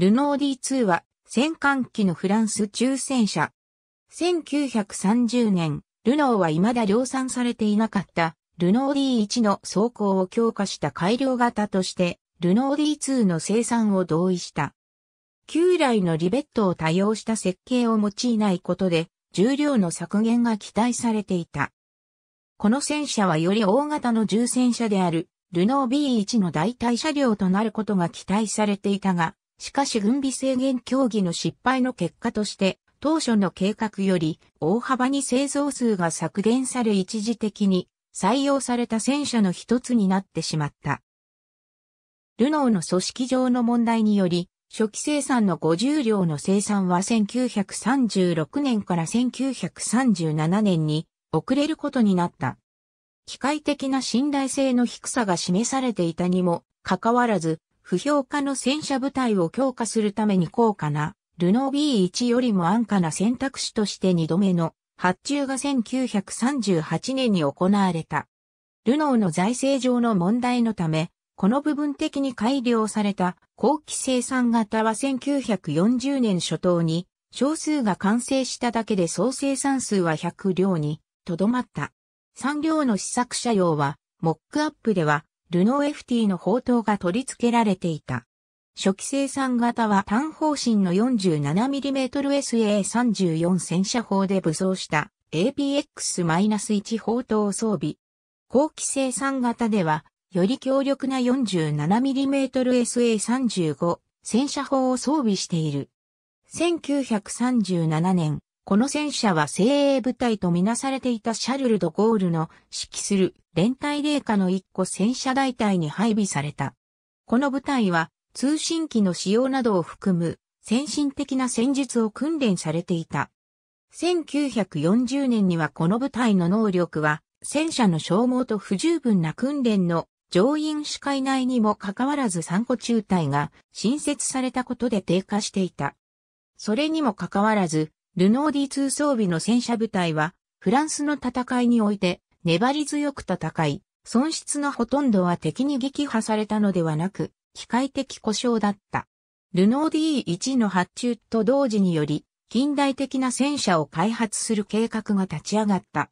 ルノー D2 は戦艦機のフランス中戦車。1930年、ルノーは未だ量産されていなかった、ルノー D1 の走行を強化した改良型として、ルノー D2 の生産を同意した。旧来のリベットを多用した設計を用いないことで、重量の削減が期待されていた。この戦車はより大型の重戦車である、ルノー B1 の代替車両となることが期待されていたが、しかし軍備制限協議の失敗の結果として、当初の計画より大幅に製造数が削減され一時的に採用された戦車の一つになってしまった。ルノーの組織上の問題により、初期生産の50両の生産は1936年から1937年に遅れることになった。機械的な信頼性の低さが示されていたにもかかわらず、不評価の戦車部隊を強化するために高価な、ルノー B1 よりも安価な選択肢として2度目の発注が1938年に行われた。ルノーの財政上の問題のため、この部分的に改良された後期生産型は1940年初頭に少数が完成しただけで総生産数は100両にとどまった。3両の試作車用はモックアップではルノー FT の砲塔が取り付けられていた。初期生産型は単方針の 47mmSA34 戦車砲で武装した APX-1 砲塔を装備。後期生産型では、より強力な 47mmSA35 戦車砲を装備している。1937年、この戦車は精鋭部隊とみなされていたシャルル・ド・ゴールの指揮する連隊霊下の一個戦車大隊に配備された。この部隊は通信機の使用などを含む先進的な戦術を訓練されていた。1940年にはこの部隊の能力は戦車の消耗と不十分な訓練の上院視会内にもかかわらず参個中隊が新設されたことで低下していた。それにもかかわらずルノー D2 装備の戦車部隊は、フランスの戦いにおいて、粘り強く戦い、損失のほとんどは敵に撃破されたのではなく、機械的故障だった。ルノー D1 の発注と同時により、近代的な戦車を開発する計画が立ち上がった。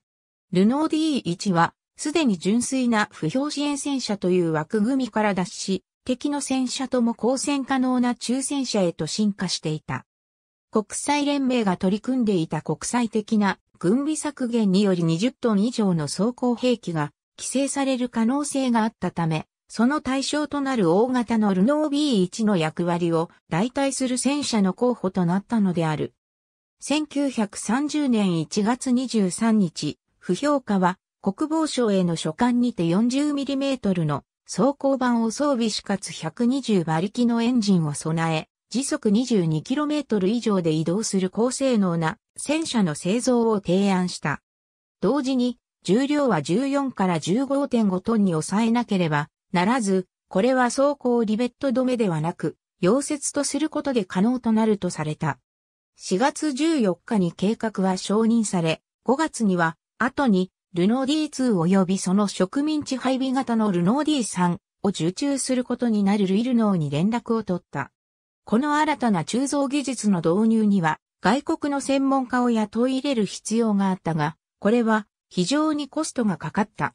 ルノー D1 は、すでに純粋な不評支援戦車という枠組みから脱し、敵の戦車とも交戦可能な中戦車へと進化していた。国際連盟が取り組んでいた国際的な軍備削減により20トン以上の装甲兵器が規制される可能性があったため、その対象となる大型のルノー B1 の役割を代替する戦車の候補となったのである。1930年1月23日、不評価は国防省への書簡にて 40mm の装甲版を装備しかつ120馬力のエンジンを備え、時速 22km 以上で移動する高性能な戦車の製造を提案した。同時に、重量は14から15.5トンに抑えなければならず、これは走行リベット止めではなく、溶接とすることで可能となるとされた。4月14日に計画は承認され、5月には、後に、ルノー D2 及びその植民地配備型のルノー D3 を受注することになるルイルノーに連絡を取った。この新たな鋳造技術の導入には、外国の専門家を雇い入れる必要があったが、これは非常にコストがかかった。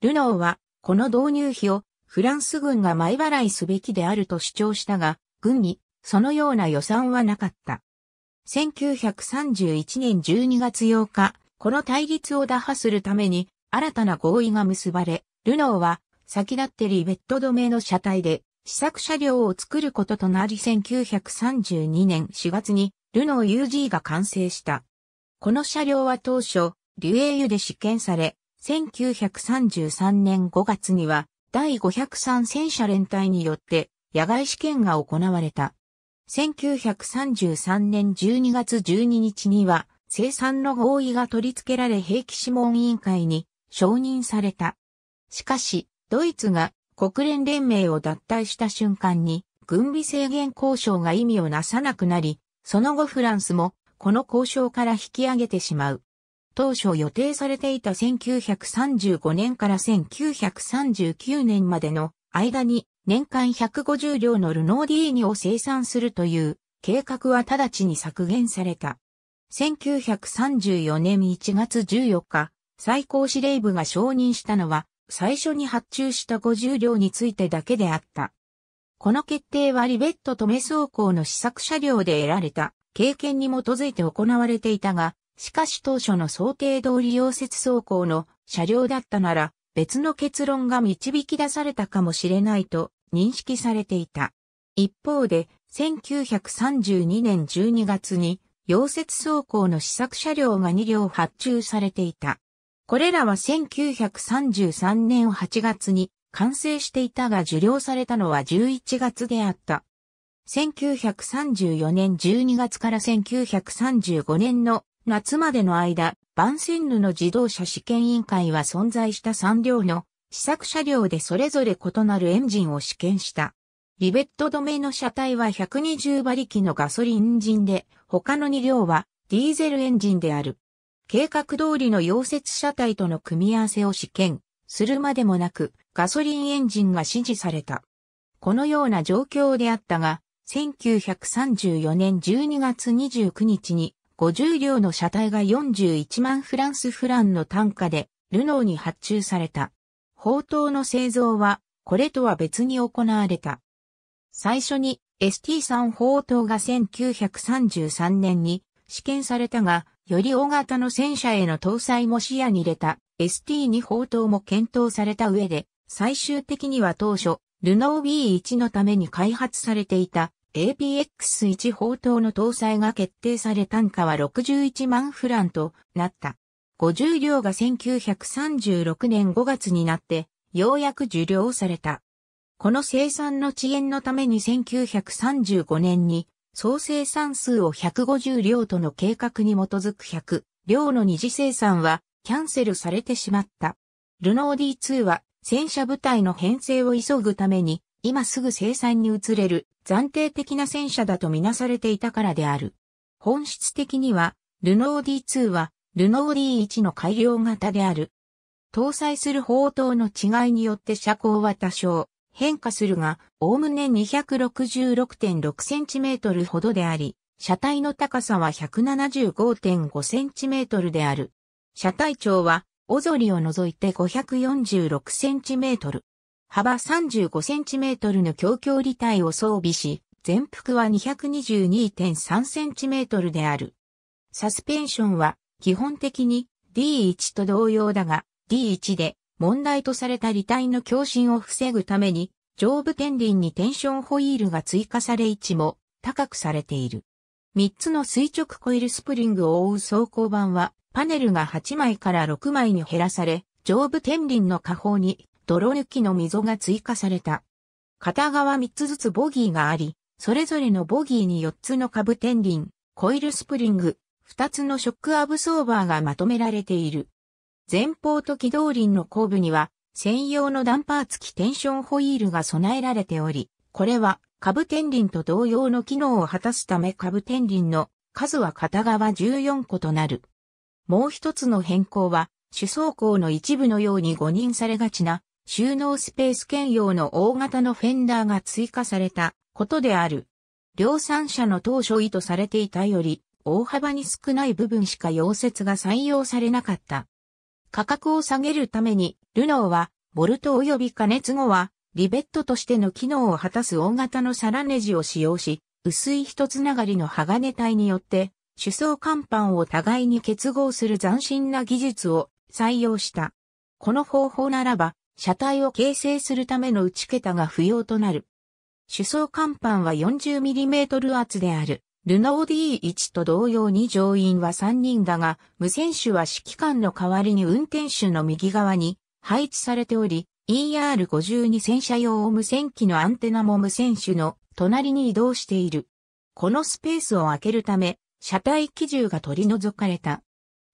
ルノーは、この導入費をフランス軍が前払いすべきであると主張したが、軍にそのような予算はなかった。1931年12月8日、この対立を打破するために新たな合意が結ばれ、ルノーは先立ってリベット止めの車体で試作車両を作ることとなり1932年4月にルノー UG が完成した。この車両は当初、リュエーユで試験され、1933年5月には第503戦車連隊によって野外試験が行われた。1933年12月12日には生産の合意が取り付けられ兵器諮問委員会に承認された。しかし、ドイツが国連連盟を脱退した瞬間に、軍備制限交渉が意味をなさなくなり、その後フランスも、この交渉から引き上げてしまう。当初予定されていた1935年から1939年までの間に年間150両のルノーディーニを生産するという計画は直ちに削減された。1934年1月14日、最高司令部が承認したのは最初に発注した50両についてだけであった。この決定はリベット止め走行の試作車両で得られた経験に基づいて行われていたが、しかし当初の想定通り溶接走行の車両だったなら別の結論が導き出されたかもしれないと認識されていた。一方で1932年12月に溶接走行の試作車両が2両発注されていた。これらは1933年8月に完成していたが受領されたのは11月であった。1934年12月から1935年の夏までの間、バンセンヌの自動車試験委員会は存在した3両の試作車両でそれぞれ異なるエンジンを試験した。リベット止めの車体は120馬力のガソリンエンジンで、他の2両はディーゼルエンジンである。計画通りの溶接車体との組み合わせを試験するまでもなくガソリンエンジンが支持された。このような状況であったが、1934年12月29日に50両の車体が41万フランスフランの単価でルノーに発注された。砲塔の製造はこれとは別に行われた。最初に ST3 砲塔が1933年に試験されたが、より大型の戦車への搭載も視野に入れた ST2 砲塔も検討された上で、最終的には当初、ルノー B1 のために開発されていた APX1 砲塔の搭載が決定され単価は61万フランとなった。50両が1936年5月になって、ようやく受領された。この生産の遅延のために1935年に総生産数を150両との計画に基づく100両の二次生産はキャンセルされてしまった。ルノー D2 は戦車部隊の編成を急ぐために今すぐ生産に移れる暫定的な戦車だとみなされていたからである。本質的にはルノー D2 はルノー D1 の改良型である。搭載する砲塔の違いによって車高は多少、変化するが、おおむね 266.6cm ほどであり、車体の高さは 175.5cm である。車体長は、おぞりを除いて 546cm。幅 35cm の強強離体を装備し、全幅は 222.3cm である。サスペンションは基本的に D1 と同様だが、D1 で問題とされた履帯の共振を防ぐために、上部天輪にテンションホイールが追加され位置も高くされている。3つの垂直コイルスプリングを覆う走行板は、パネルが8枚から6枚に減らされ、上部天輪の下方に泥抜きの溝が追加された。片側3つずつボギーがあり、それぞれのボギーに4つの下部天輪、コイルスプリング、2つのショックアブソーバーがまとめられている。前方と機動輪の後部には専用のダンパー付きテンションホイールが備えられており、これは株天輪と同様の機能を果たすため株天輪の数は片側14個となる。もう一つの変更は、主走行の一部のように誤認されがちな収納スペース兼用の大型のフェンダーが追加されたことである。量産車の当初意図されていたより大幅に少ない部分しか溶接が採用されなかった。価格を下げるために、ルノーは、ボルト及び加熱後は、リベットとしての機能を果たす大型のサラネジを使用し、薄い一つながりの鋼体によって、主層甲板を互いに結合する斬新な技術を採用した。この方法ならば、車体を形成するための打ち桁が不要となる。主層甲板は 40mm 厚である。ルノー D1 と同様に乗員は3人だが、無線手は指揮官の代わりに運転手の右側に配置されており、ER52 戦車用無線機のアンテナも無線手の隣に移動している。このスペースを空けるため、車体機銃が取り除かれた。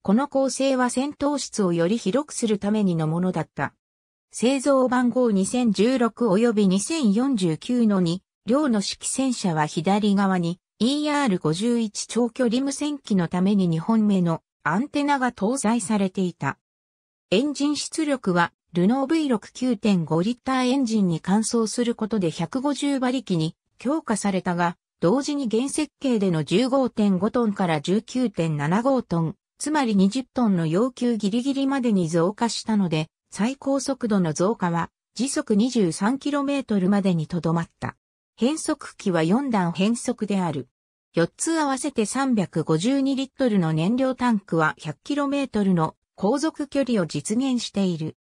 この構成は戦闘室をより広くするためにのものだった。製造番号2016及び2049の2、両の式戦車は左側に ER51 長距離無線機のために2本目のアンテナが搭載されていた。エンジン出力は、ルノー V6 9.5リッターエンジンに換装することで150馬力に強化されたが、同時に原設計での15.5トンから19.75トン、つまり20トンの要求ギリギリまでに増加したので、最高速度の増加は時速 23km までにとどまった。変速機は4段変速である。4つ合わせて352リットルの燃料タンクは 100km の航続距離を実現している。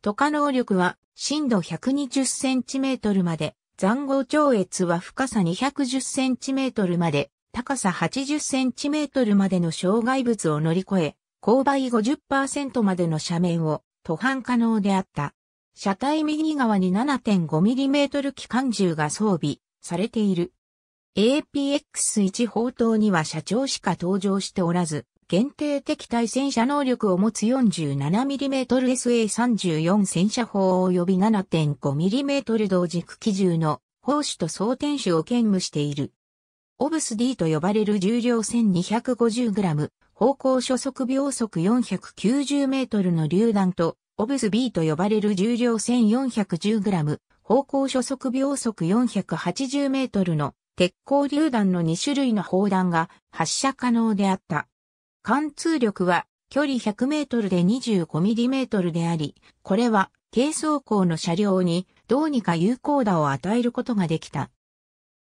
渡過能力は深度 120cm まで、残壕超越は深さ 210cm まで、高さ 80cm までの障害物を乗り越え、勾配50%までの斜面を途半可能であった。車体右側に 7.5mm 機関銃が装備されている。APX-1 砲塔には社長しか登場しておらず、限定的対戦車能力を持つ 47mmSA34 戦車砲及び 7.5mm 同軸機銃の砲手と装填手を兼務している。オブス D と呼ばれる重量 1250g、方向初速秒速490メートルの榴弾とオブス B と呼ばれる重量 1410g、方向初速秒速 480m の鉄鋼榴弾の2種類の砲弾が発射可能であった。貫通力は距離 100m で 25mm であり、これは軽装甲の車両にどうにか有効打を与えることができた。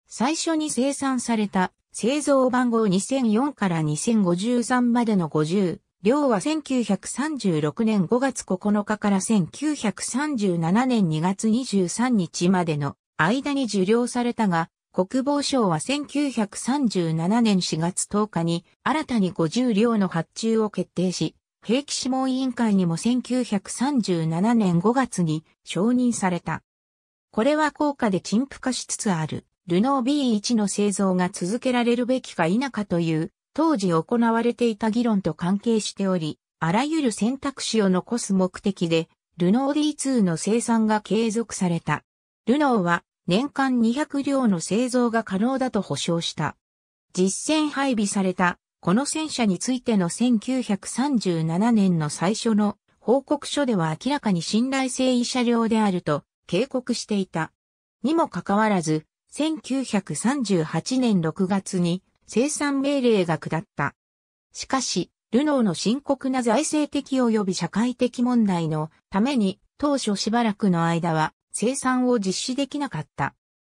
最初に生産された製造番号2004から2053までの50寮は1936年5月9日から1937年2月23日までの間に受領されたが、国防省は1937年4月10日に新たに50両の発注を決定し、兵器諮問委員会にも1937年5月に承認された。これは効果で陳腐化しつつある、ルノー B1 の製造が続けられるべきか否かという当時行われていた議論と関係しており、あらゆる選択肢を残す目的で、ルノー D2 の生産が継続された。ルノーは年間200両の製造が可能だと保証した。実戦配備されたこの戦車についての1937年の最初の報告書では明らかに信頼性異車両であると警告していた。にもかかわらず、1938年6月に生産命令が下った。しかし、ルノーの深刻な財政的及び社会的問題のために当初しばらくの間は生産を実施できなかった。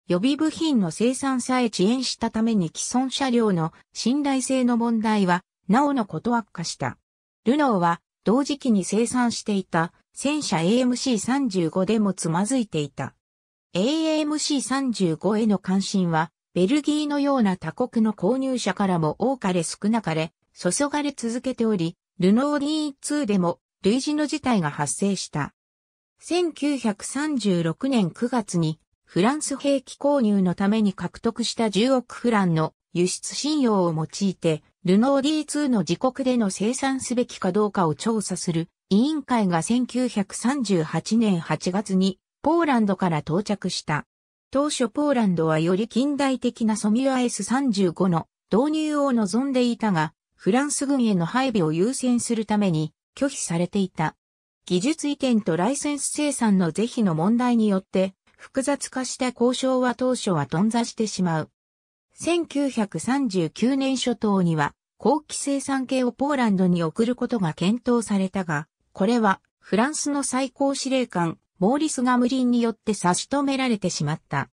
予備部品の生産さえ遅延したために既存車両の信頼性の問題はなおのこと悪化した。ルノーは同時期に生産していた戦車 AMC35 でもつまずいていた。AMC35 への関心はベルギーのような他国の購入者からも多かれ少なかれ、注がれ続けており、ルノー D2 でも類似の事態が発生した。1936年9月にフランス兵器購入のために獲得した10億フランの輸出信用を用いて、ルノー D2 の自国での生産すべきかどうかを調査する委員会が1938年8月にポーランドから到着した。当初ポーランドはより近代的なソミュア S35 の導入を望んでいたが、フランス軍への配備を優先するために拒否されていた。技術移転とライセンス生産の是非の問題によって、複雑化した交渉は当初は頓挫してしまう。1939年初頭には、後期生産系をポーランドに送ることが検討されたが、これはフランスの最高司令官モーリス・ガムリンによって差し止められてしまった。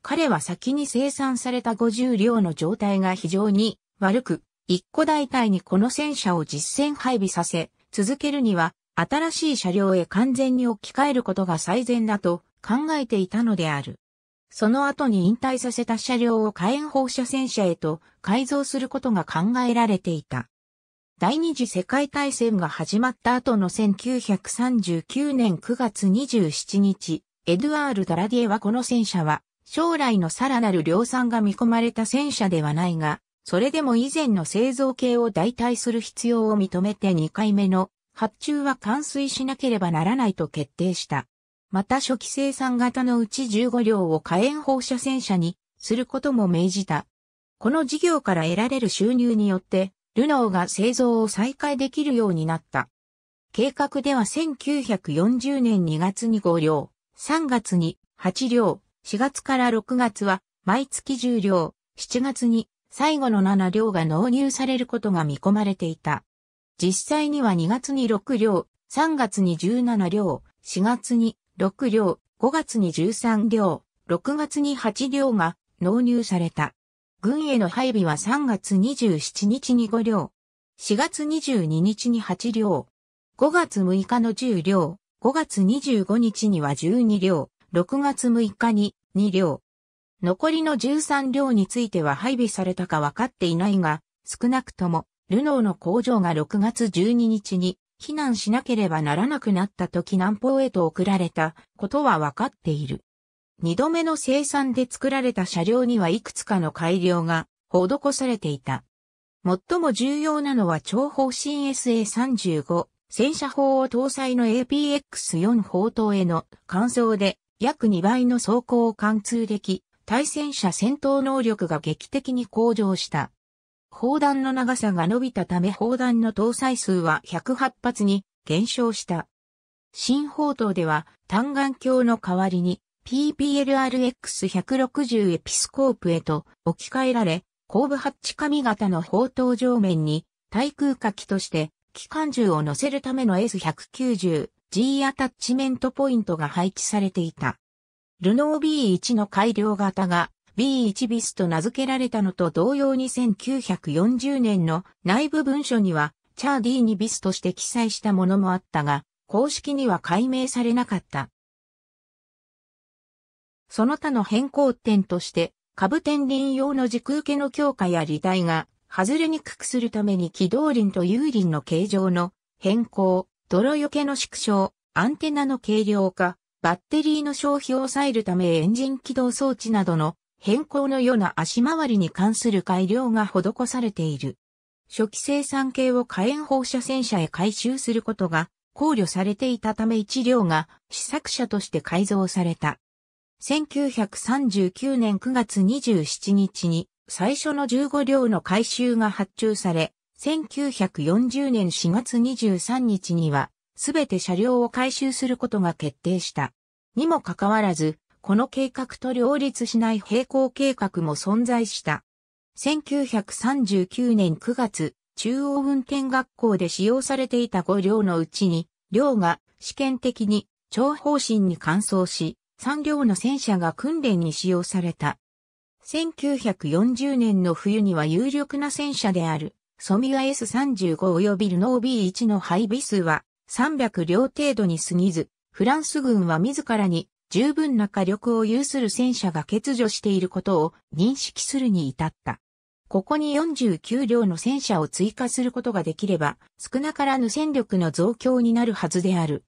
彼は先に生産された50両の状態が非常に悪く、一個大隊にこの戦車を実戦配備させ、続けるには新しい車両へ完全に置き換えることが最善だと考えていたのである。その後に引退させた車両を火炎放射戦車へと改造することが考えられていた。第二次世界大戦が始まった後の1939年9月27日、エドゥアール・ダラディエはこの戦車は、将来のさらなる量産が見込まれた戦車ではないが、それでも以前の製造系を代替する必要を認めて2回目の発注は完遂しなければならないと決定した。また初期生産型のうち15両を火炎放射戦車にすることも命じた。この事業から得られる収入によって、ルノーが製造を再開できるようになった。計画では1940年2月に5両、3月に8両、4月から6月は毎月10両、7月に最後の7両が納入されることが見込まれていた。実際には2月に6両、3月に17両、4月に6両、5月に13両、6月に8両が納入された。軍への配備は3月27日に5両、4月22日に8両、5月6日の10両、5月25日には12両、6月6日に2両。残りの13両については配備されたか分かっていないが、少なくとも、ルノーの工場が6月12日に避難しなければならなくなった時南方へと送られたことは分かっている。二度目の生産で作られた車両にはいくつかの改良が施されていた。最も重要なのは長方針 SA35 戦車砲を搭載の APX4 砲塔への換装で約2倍の走行を貫通でき、対戦車戦闘能力が劇的に向上した。砲弾の長さが伸びたため砲弾の搭載数は108発に減少した。新砲塔では単眼鏡の代わりに PPLRX160 エピスコープへと置き換えられ、後部ハッチ髪型の砲塔上面に対空火器として機関銃を乗せるための S190G アタッチメントポイントが配置されていた。ルノー B1 の改良型が B1 ビスと名付けられたのと同様に1940年の内部文書にはチャー D2 ビスとして記載したものもあったが、公式には解明されなかった。その他の変更点として、株天輪用の軸受けの強化や履帯が外れにくくするために軌道輪と有輪の形状の変更、泥よけの縮小、アンテナの軽量化、バッテリーの消費を抑えるためエンジン起動装置などの変更のような足回りに関する改良が施されている。初期生産系を火炎放射線車へ回収することが考慮されていたため1両が試作車として改造された。1939年9月27日に最初の15両の改修が発注され、1940年4月23日には、すべて車両を改修することが決定した。にもかかわらず、この計画と両立しない並行計画も存在した。1939年9月、中央運転学校で使用されていた5両のうちに、両が試験的に長方針に換装し、3両の戦車が訓練に使用された。1940年の冬には有力な戦車である、ソミア S35 及びルノー B1 の配備数は300両程度に過ぎず、フランス軍は自らに十分な火力を有する戦車が欠如していることを認識するに至った。ここに49両の戦車を追加することができれば、少なからぬ戦力の増強になるはずである。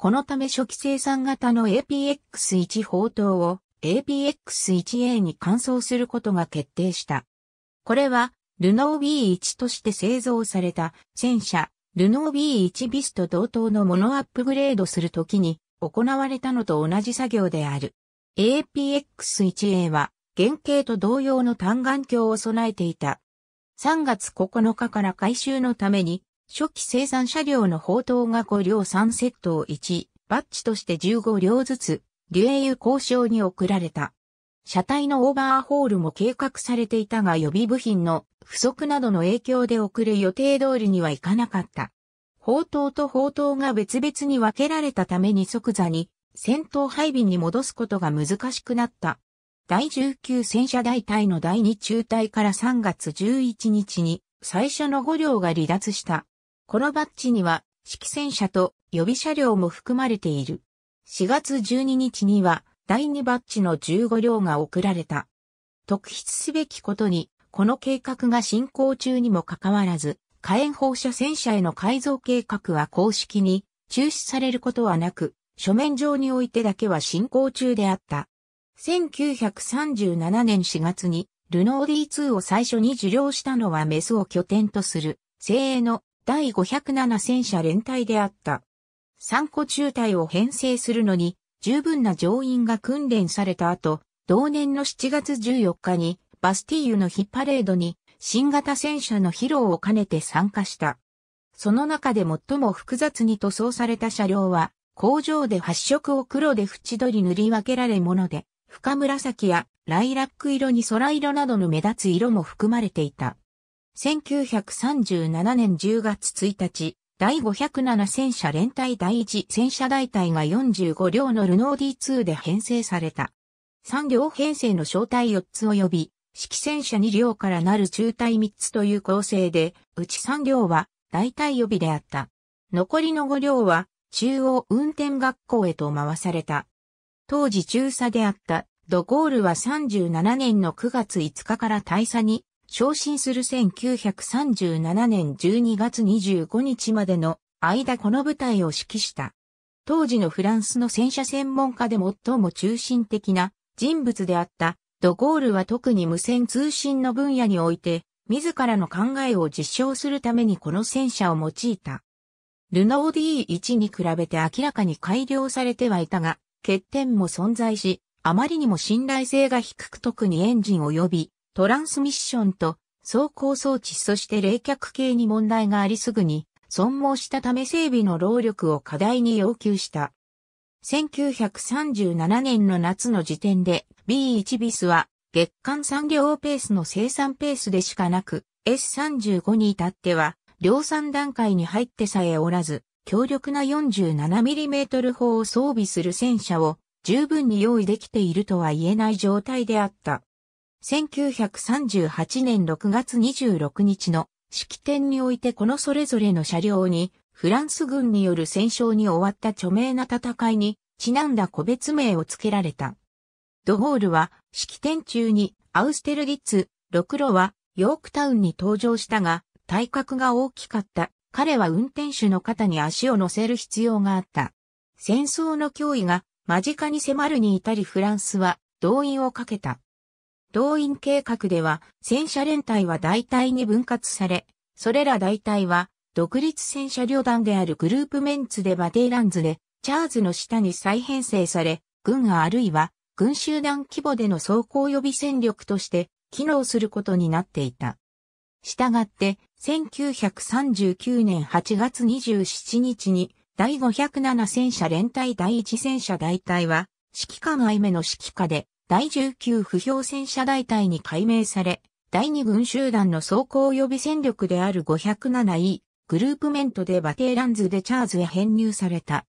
このため初期生産型の APX1 砲塔を APX1A に換装することが決定した。これは、ルノー B1 として製造された戦車、ルノー B1 ビスと同等のものアップグレードするときに行われたのと同じ作業である。APX1A は原型と同様の単眼鏡を備えていた。3月9日から改修のために初期生産車両の砲塔が5両3セットを1、バッチとして15両ずつ、リュエユ交渉に送られた。車体のオーバーホールも計画されていたが予備部品の不足などの影響で遅れ予定通りにはいかなかった。砲塔と砲塔が別々に分けられたために即座に戦闘配備に戻すことが難しくなった。第19戦車大隊の第2中隊から3月11日に最初の5両が離脱した。このバッジには、式戦車と予備車両も含まれている。4月12日には、第2バッジの15両が送られた。特筆すべきことに、この計画が進行中にもかかわらず、火炎放射戦車への改造計画は公式に中止されることはなく、書面上においてだけは進行中であった。1937年4月に、ルノー D2 を最初に受領したのはメスを拠点とする、精鋭の第507戦車連隊であった。3個中隊を編成するのに、十分な乗員が訓練された後、同年の7月14日に、バスティーユのヒパレードに、新型戦車の披露を兼ねて参加した。その中で最も複雑に塗装された車両は、工場で発色を黒で縁取り塗り分けられもので、深紫やライラック色に空色などの目立つ色も含まれていた。1937年10月1日、第507戦車連隊第1戦車大隊が45両のルノー D2 で編成された。3両編成の小隊4つ及び、式戦車2両からなる中隊3つという構成で、うち3両は大隊予備であった。残りの5両は中央運転学校へと回された。当時中佐であったドゴールは37年の9月5日から大佐に昇進する1937年12月25日までの間この部隊を指揮した。当時のフランスの戦車専門家で最も中心的な人物であったドゴールは特に無線通信の分野において自らの考えを実証するためにこの戦車を用いた。ルノー D1 に比べて明らかに改良されてはいたが欠点も存在し、あまりにも信頼性が低く特にエンジン及びトランスミッションと走行装置そして冷却系に問題がありすぐに損耗したため整備の労力を課題に要求した。1937年の夏の時点で B1 ビスは月間産業ペースの生産ペースでしかなく S35 に至っては量産段階に入ってさえおらず強力な 47mm 砲を装備する戦車を十分に用意できているとは言えない状態であった。1938年6月26日の式典においてこのそれぞれの車両にフランス軍による戦勝に終わった著名な戦いにちなんだ個別名を付けられた。ドゴールは式典中にアウステルギッツ、ロクロはヨークタウンに登場したが体格が大きかった彼は運転手の肩に足を乗せる必要があった。戦争の脅威が間近に迫るに至りフランスは動員をかけた。動員計画では、戦車連隊は大隊に分割され、それら大隊は、独立戦車旅団であるグループメンツでバテイランズで、チャーズの下に再編成され、軍あるいは、軍集団規模での走行予備戦力として、機能することになっていた。したがって、1939年8月27日に、第507戦車連隊第1戦車大隊は、指揮官外目の指揮下で、第19不評戦車大隊に改名され、第2軍集団の装甲予備戦力である5 0 7位グループメントでバテーランズでチャーズへ編入された。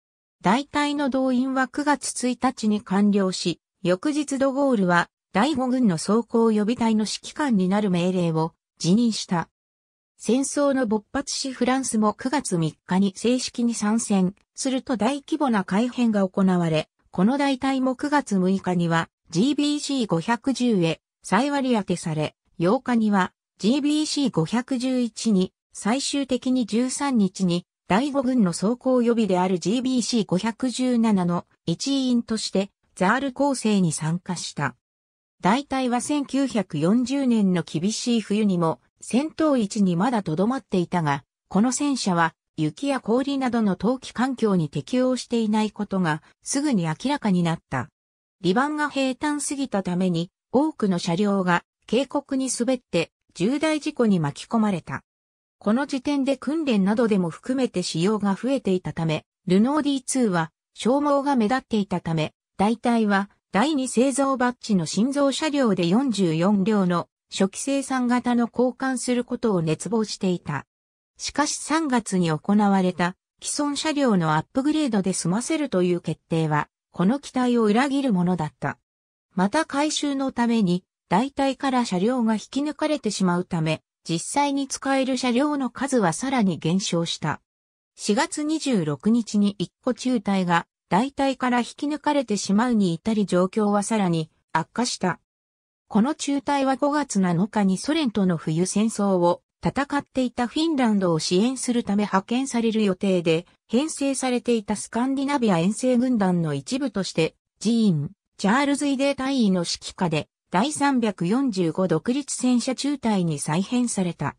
大隊の動員は9月1日に完了し、翌日ドゴールは第5軍の装甲予備隊の指揮官になる命令を辞任した。戦争の勃発しフランスも9月3日に正式に参戦すると大規模な改編が行われ、この大隊も9月6日には GBC510 へ再割当てされ、8日には GBC511 に最終的に13日に第5軍の走行予備である GBC517 の一員としてザール構成に参加した。大体は1940年の厳しい冬にも戦闘位置にまだ留まっていたが、この戦車は雪や氷などの冬季環境に適応していないことがすぐに明らかになった。リバンが平坦すぎたために、多くの車両が渓谷に滑って重大事故に巻き込まれた。この時点で訓練などでも含めて使用が増えていたため、ルノー D2 は消耗が目立っていたため、大体は第2製造バッジの心臓車両で44両の初期生産型の交換することを熱望していた。しかし3月に行われた既存車両のアップグレードで済ませるという決定はこの期待を裏切るものだった。また回収のために、大体から車両が引き抜かれてしまうため、実際に使える車両の数はさらに減少した。4月26日に1個中隊が大体から引き抜かれてしまうに至り状況はさらに悪化した。この中隊は5月7日にソ連との冬戦争を戦っていたフィンランドを支援するため派遣される予定で、編成されていたスカンディナビア遠征軍団の一部として、ジーン、チャールズ・イデー大尉の指揮下で、第345独立戦車中隊に再編された。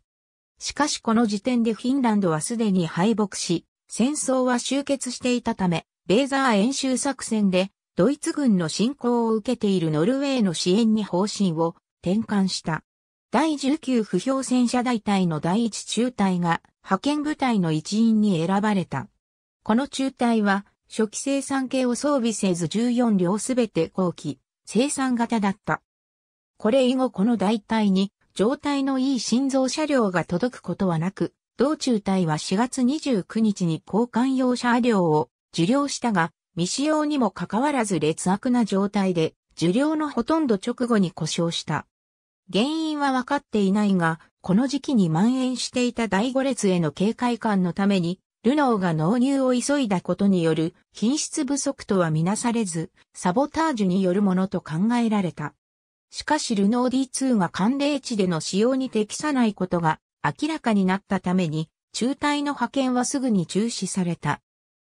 しかしこの時点でフィンランドはすでに敗北し、戦争は終結していたため、レーザー演習作戦で、ドイツ軍の侵攻を受けているノルウェーの支援に方針を転換した。第19不評戦車大隊の第1中隊が派遣部隊の一員に選ばれた。この中隊は初期生産系を装備せず14両すべて後期生産型だった。これ以後この大隊に状態のいい心臓車両が届くことはなく、同中隊は4月29日に交換用車両を受領したが、未使用にもかかわらず劣悪な状態で、受領のほとんど直後に故障した。原因はわかっていないが、この時期に蔓延していた第5列への警戒感のために、ルノーが納入を急いだことによる品質不足とはみなされず、サボタージュによるものと考えられた。しかしルノー D2 が寒冷地での使用に適さないことが明らかになったために、中隊の派遣はすぐに中止された。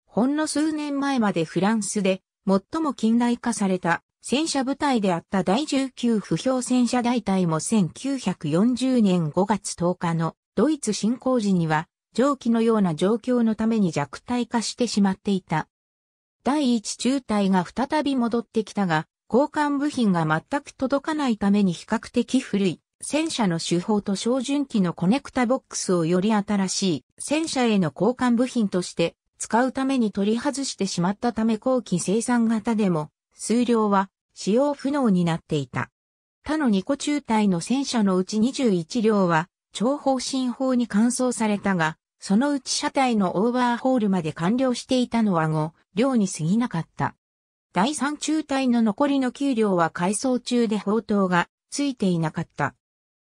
ほんの数年前までフランスで最も近代化された戦車部隊であった第19不評戦車大隊も1940年5月10日のドイツ侵攻時には蒸気のような状況のために弱体化してしまっていた。第一中隊が再び戻ってきたが、交換部品が全く届かないために比較的古い戦車の手法と照準機のコネクタボックスをより新しい戦車への交換部品として使うために取り外してしまったため後期生産型でも数量は使用不能になっていた。他の2個中隊の戦車のうち21両は、長方針砲に換装されたが、そのうち車体のオーバーホールまで完了していたのは5両に過ぎなかった。第3中隊の残りの9両は改装中で砲塔がついていなかった。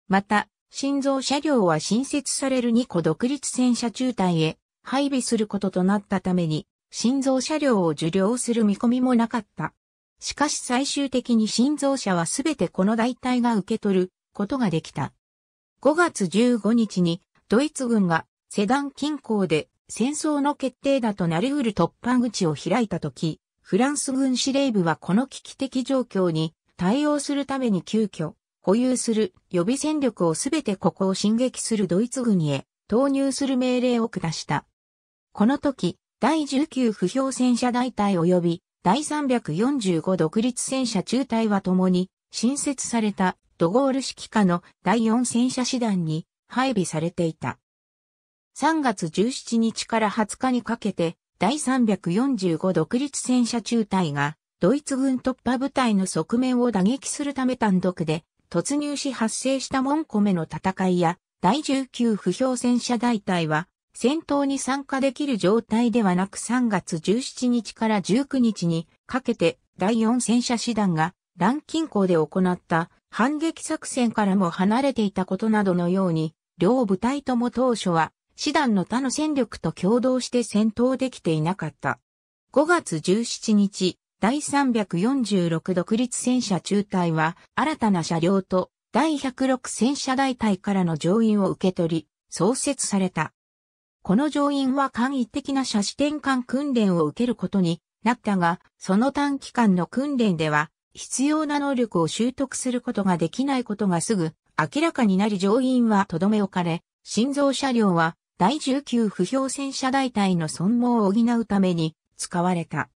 また、新造車両は新設される2個独立戦車中隊へ配備することとなったために、新造車両を受領する見込みもなかった。しかし最終的に心臓者はすべてこの代替が受け取ることができた。5月15日にドイツ軍がセダン近郊で戦争の決定だとなり得る突破口を開いたとき、フランス軍司令部はこの危機的状況に対応するために急遽保有する予備戦力をすべてここを進撃するドイツ軍へ投入する命令を下した。この時、第19不評戦車大隊及び第345独立戦車中隊は共に新設されたドゴール指揮下の第4戦車師団に配備されていた。3月17日から20日にかけて第345独立戦車中隊がドイツ軍突破部隊の側面を打撃するため単独で突入し発生したモンコメの戦いや第19不評戦車大隊は戦闘に参加できる状態ではなく3月17日から19日にかけて第4戦車師団がラン近郊で行った反撃作戦からも離れていたことなどのように、両部隊とも当初は師団の他の戦力と共同して戦闘できていなかった。5月17日、第346独立戦車中隊は新たな車両と第106戦車大隊からの乗員を受け取り、創設された。この乗員は簡易的な車視点間訓練を受けることになったが、その短期間の訓練では、必要な能力を習得することができないことがすぐ明らかになり乗員はとどめ置かれ、心臓車両は第19不評戦車大隊の損耗を補うために使われた。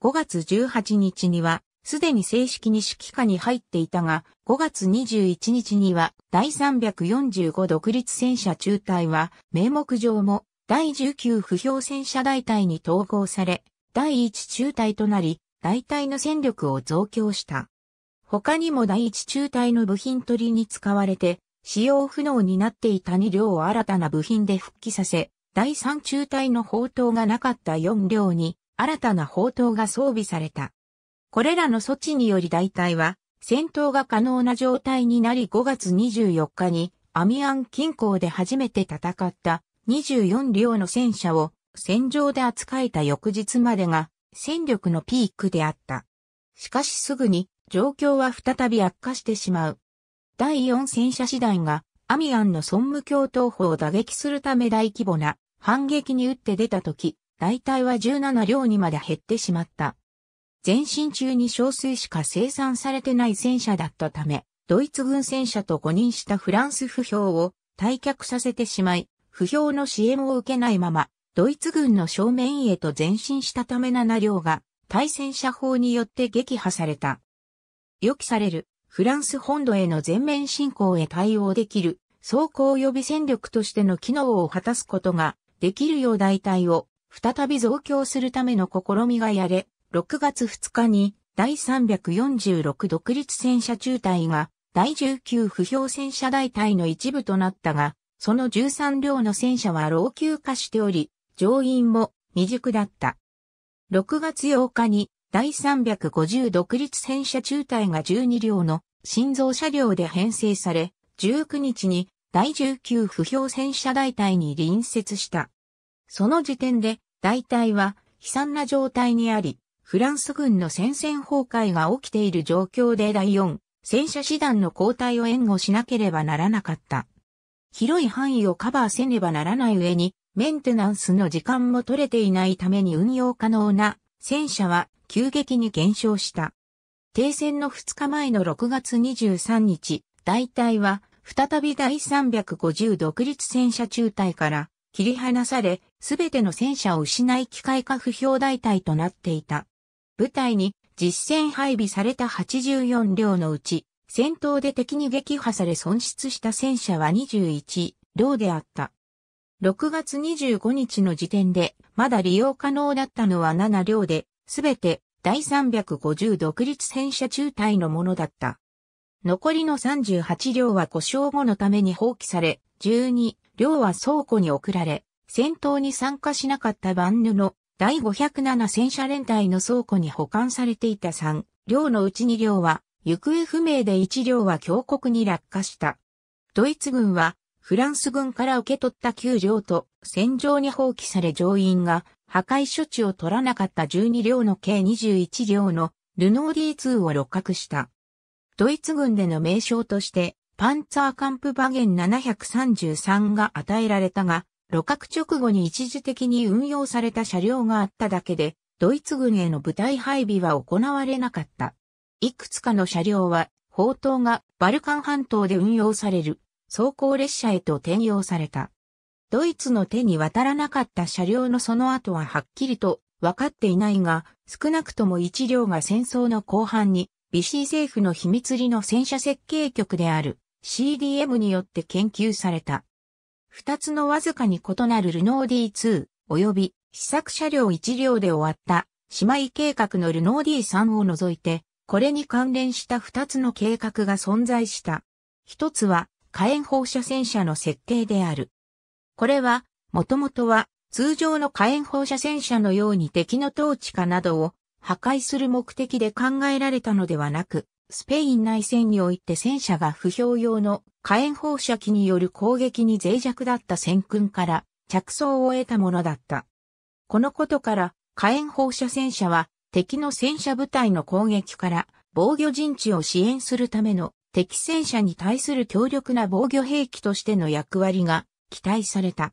5月18日にはすでに正式に指揮下に入っていたが、5月21日には第345独立戦車中隊は、名目上も第19不評戦車大隊に統合され、第1中隊となり、大隊の戦力を増強した。他にも第1中隊の部品取りに使われて、使用不能になっていた2両を新たな部品で復帰させ、第3中隊の砲塔がなかった4両に、新たな砲塔が装備された。これらの措置により大隊は戦闘が可能な状態になり5月24日にアミアン近郊で初めて戦った24両の戦車を戦場で扱えた翌日までが戦力のピークであった。しかしすぐに状況は再び悪化してしまう。第4戦車師団がアミアンの孫務教頭法を打撃するため大規模な反撃に打って出た時、大体は17両にまで減ってしまった。前進中に少数しか生産されてない戦車だったため、ドイツ軍戦車と誤認したフランス不評を退却させてしまい、不評の支援を受けないまま、ドイツ軍の正面へと前進したため7両が、対戦車法によって撃破された。予期されるフランス本土への全面侵攻へ対応できる装甲予備戦力としての機能を果たすことができるよう大隊を再び増強するための試みがやれ、6月2日に第346独立戦車中隊が第19不評戦車大隊の一部となったが、その13両の戦車は老朽化しており、乗員も未熟だった。6月8日に第350独立戦車中隊が12両の新造車両で編成され、19日に第19不評戦車大隊に隣接した。その時点で大隊は悲惨な状態にあり、フランス軍の戦線崩壊が起きている状況で第4、戦車師団の交代を援護しなければならなかった。広い範囲をカバーせねばならない上に、メンテナンスの時間も取れていないために運用可能な戦車は急激に減少した。停戦の2日前の6月23日、大隊は再び第350独立戦車中隊から切り離され、すべての戦車を失い機械化不評大隊となっていた。部隊に実戦配備された84両のうち、戦闘で敵に撃破され損失した戦車は21両であった。6月25日の時点で、まだ利用可能だったのは7両で、すべて第350独立戦車中隊のものだった。残りの38両は故障後のために放棄され、12両は倉庫に送られ、戦闘に参加しなかったバンヌの第507戦車連隊の倉庫に保管されていた3両のうち2両は行方不明で1両は峡国に落下した。ドイツ軍はフランス軍から受け取った9両と戦場に放棄され乗員が破壊処置を取らなかった12両の計21両のルノー D2 を六角した。ドイツ軍での名称としてパンツァーカンプバゲン733が与えられたが、路角直後に一時的に運用された車両があっただけで、ドイツ軍への部隊配備は行われなかった。いくつかの車両は、砲塔がバルカン半島で運用される、走行列車へと転用された。ドイツの手に渡らなかった車両のその後ははっきりと分かっていないが、少なくとも一両が戦争の後半に、ビシー政府の秘密裏の戦車設計局である CDM によって研究された。二つのわずかに異なるルノー D2 及び試作車両1両で終わった姉妹計画のルノー D3 を除いて、これに関連した二つの計画が存在した。一つは火炎放射線車の設計である。これは、もともとは通常の火炎放射線車のように敵の統治下などを破壊する目的で考えられたのではなく、スペイン内戦において戦車が不評用の火炎放射器による攻撃に脆弱だった戦訓から着想を得たものだった。このことから火炎放射戦車は敵の戦車部隊の攻撃から防御陣地を支援するための敵戦車に対する強力な防御兵器としての役割が期待された。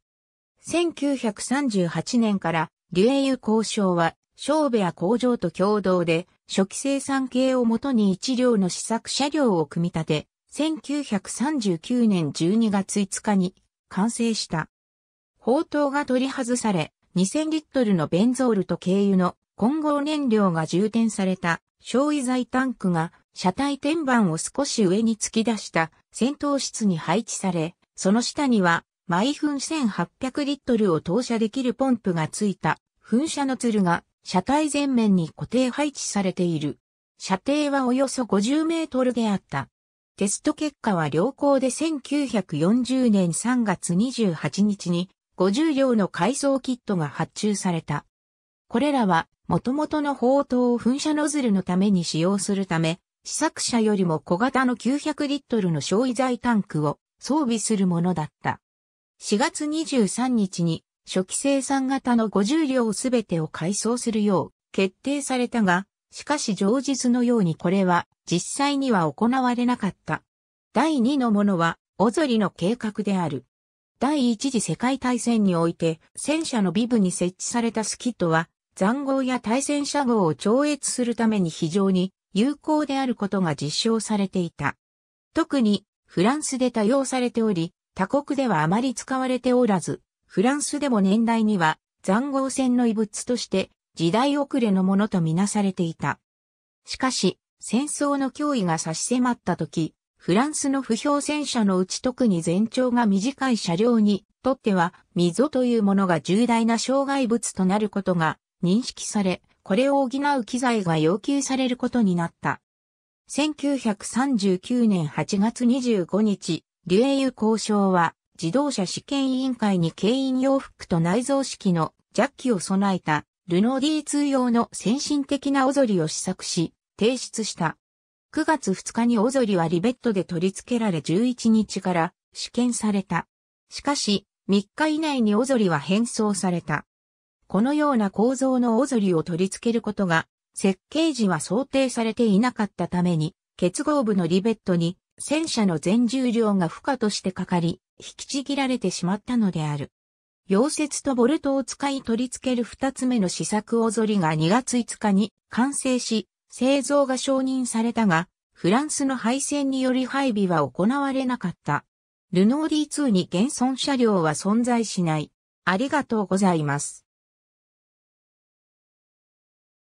1938年からデュエイユ交渉は、ショーベア工場と共同で、初期生産系をもとに1両の試作車両を組み立て、1939年12月5日に完成した。砲塔が取り外され、2000リットルのベンゾールと軽油の混合燃料が充填された焼夷剤タンクが車体天板を少し上に突き出した戦闘室に配置され、その下には毎分1800リットルを投射できるポンプがついた噴射の鶴が車体前面に固定配置されている。射程はおよそ50メートルであった。テスト結果は良好で1940年3月28日に50両の改装キットが発注された。これらは元々の砲塔を噴射ノズルのために使用するため、試作車よりも小型の900リットルの焼夷剤タンクを装備するものだった。4月23日に初期生産型の50両すべてを改装するよう決定されたが、しかし上実のようにこれは実際には行われなかった。第2のものは、オゾリの計画である。第一次世界大戦において戦車のビブに設置されたスキットは、残号や対戦車号を超越するために非常に有効であることが実証されていた。特にフランスで多用されており、他国ではあまり使われておらず、フランスでも年代には残酷船の遺物として時代遅れのものとみなされていた。しかし、戦争の脅威が差し迫った時、フランスの不評戦車のうち特に全長が短い車両にとっては溝というものが重大な障害物となることが認識され、これを補う機材が要求されることになった。1939年8月25日、リュエユ交渉は自動車試験委員会に軽飲ッ服と内蔵式のジャッキを備えたルノー D2 用の先進的なオゾリを試作し、提出した。9月2日にオゾリはリベットで取り付けられ11日から試験された。しかし、3日以内にオゾリは変装された。このような構造のオゾリを取り付けることが、設計時は想定されていなかったために、結合部のリベットに戦車の全重量が負荷としてかかり、引きちぎられてしまったのである。溶接とボルトを使い取り付ける二つ目の試作おぞりが2月5日に完成し、製造が承認されたが、フランスの配線により配備は行われなかった。ルノー D2 に現存車両は存在しない。ありがとうございます。